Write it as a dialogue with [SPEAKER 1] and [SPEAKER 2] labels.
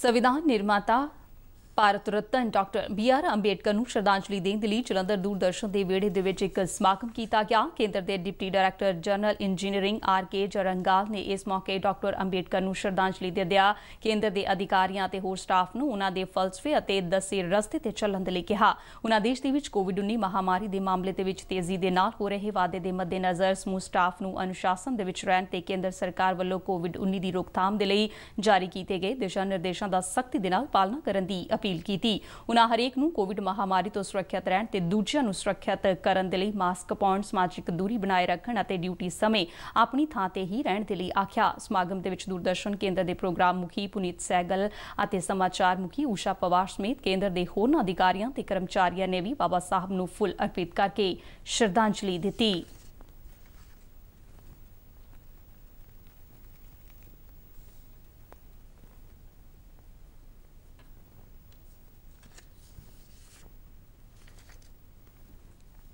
[SPEAKER 1] संविधान निर्माता Bharat Ratna doctor B R Ambedkar ਨੂੰ ਸ਼ਰਧਾਂਜਲੀ ਦੇਣ ਦੇ ਲਈ ਚਲੰਦਰ ਦੂਰਦਰਸ਼ਨ ਦੇ ਵਿਹੜੇ ਦੇ ਵਿੱਚ ਇੱਕ ਸਮਾਗਮ ਕੀਤਾ ਗਿਆ ਕੇਂਦਰ ਦੇ deputy director general engineering R K Jarangal ਨੇ ਇਸ ਮੌਕੇ ਡਾਕਟਰ ਅੰਬੇਡਕਰ ਨੂੰ ਸ਼ਰਧਾਂਜਲੀ ਦਿੱਤੀਆ ਕੇਂਦਰ ਦੇ ਅਧਿਕਾਰੀਆਂ ਤੇ ਹੋਰ ਸਟਾਫ ਨੂੰ ਉਹਨਾਂ ਦੇ ਫਲਸਫੇ ਅਤੇ ਦੱਸੇ ਰਸਤੇ ਤੇ ਚੱਲਣ ਦੇ ਲਈ ਕਿਹਾ ਉਹਨਾਂ ਦੇਸ਼ ਦੇ ਵਿੱਚ ਕੋਵਿਡ-19 ਮਹਾਮਾਰੀ ਦੇ ਮਾਮਲੇ ਦੇ ਵਿੱਚ ਤੇਜ਼ੀ ਦੇ ਨਾਲ ਹੋ ਰਹੇ ਵਾਧੇ ਦੇ ਮੱਦੇਨਜ਼ਰ ਸਮੂਹ ਸਟਾਫ ਨੂੰ ਅਨੁਸ਼ਾਸਨ ਦੇ ਵਿੱਚ ਰਹਿਣ ਤੇ ਕੇਂਦਰ ਸਰਕਾਰ ਵੱਲੋਂ ਕੋਵਿਡ-19 ਦੀ ਰੋਕਥਾਮ ਦੇ ਲਈ ਜਾਰੀ ਕੀਤੇ ਗਏ ਦਿਸ਼ਾ ਨਿਰਦੇਸ਼ਾਂ ਦਾ ਸਖਤੀ ਦੇ ਨਾਲ ਪਾਲਣਾ ਕਰਨ ਦੀ ਅਪੀਲ ਅਪੀਲ ਕੀਤੀ ਉਹਨਾਂ ਹਰੇਕ ਨੂੰ ਕੋਵਿਡ ਮਹਾਮਾਰੀ ਤੋਂ ਸੁਰੱਖਿਅਤ ਰਹਿਣ ਤੇ ਦੂਜਿਆਂ ਨੂੰ ਸੁਰੱਖਿਅਤ ਕਰਨ ਦੇ ਲਈ ਮਾਸਕ ਪਾਉਣ ਸਮਾਜਿਕ ਦੂਰੀ ਬਣਾਏ ਰੱਖਣ ਅਤੇ ਡਿਊਟੀ ਸਮੇਂ ਆਪਣੀ ਥਾਂ ਤੇ ਹੀ ਰਹਿਣ ਦੇ ਲਈ ਆਖਿਆ ਸਮਾਗਮ ਦੇ ਵਿੱਚ ਦੂਰਦਰਸ਼ਨ ਕੇਂਦਰ ਦੇ ਪ੍ਰੋਗਰਾਮ ਮੁਖੀ ਪੁਨੀਤ ਸੈਗਲ ਅਤੇ ਸਮਾਚਾਰ ਮੁਖੀ ਊਸ਼ਾ ਪਵਾਰ ਸਮੇਤ ਕੇਂਦਰ ਦੇ ਹੋਰਨਾਂ ਅਧਿਕਾਰੀਆਂ ਤੇ ਕਰਮਚਾਰੀਆਂ ਨੇ ਵੀ ਬਾਬਾ ਸਾਹਿਬ ਨੂੰ ਫੁੱਲ ਅਰਪਿਤ ਕਰਕੇ ਸ਼ਰਧਾਂਜਲੀ ਦਿੱਤੀ